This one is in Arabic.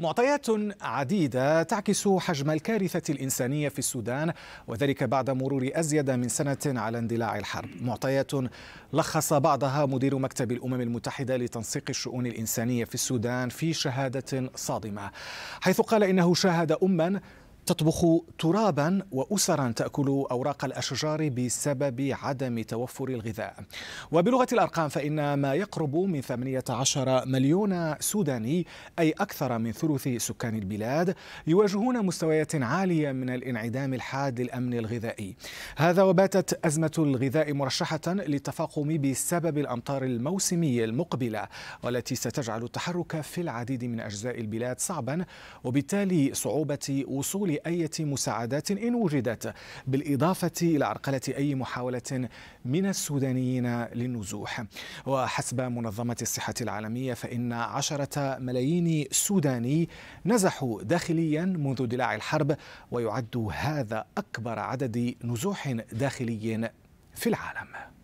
معطيات عديدة تعكس حجم الكارثة الإنسانية في السودان وذلك بعد مرور أزيد من سنة على اندلاع الحرب معطيات لخص بعضها مدير مكتب الأمم المتحدة لتنسيق الشؤون الإنسانية في السودان في شهادة صادمة حيث قال إنه شاهد أماً تطبخ ترابا واسرا تاكل اوراق الاشجار بسبب عدم توفر الغذاء. وبلغه الارقام فان ما يقرب من 18 مليون سوداني اي اكثر من ثلث سكان البلاد يواجهون مستويات عاليه من الانعدام الحاد للامن الغذائي. هذا وباتت ازمه الغذاء مرشحه للتفاقم بسبب الامطار الموسميه المقبله والتي ستجعل التحرك في العديد من اجزاء البلاد صعبا وبالتالي صعوبه وصول أي مساعدات إن وجدت بالإضافة إلى عرقلة أي محاولة من السودانيين للنزوح وحسب منظمة الصحة العالمية فإن عشرة ملايين سوداني نزحوا داخليا منذ دلاع الحرب ويعد هذا أكبر عدد نزوح داخلي في العالم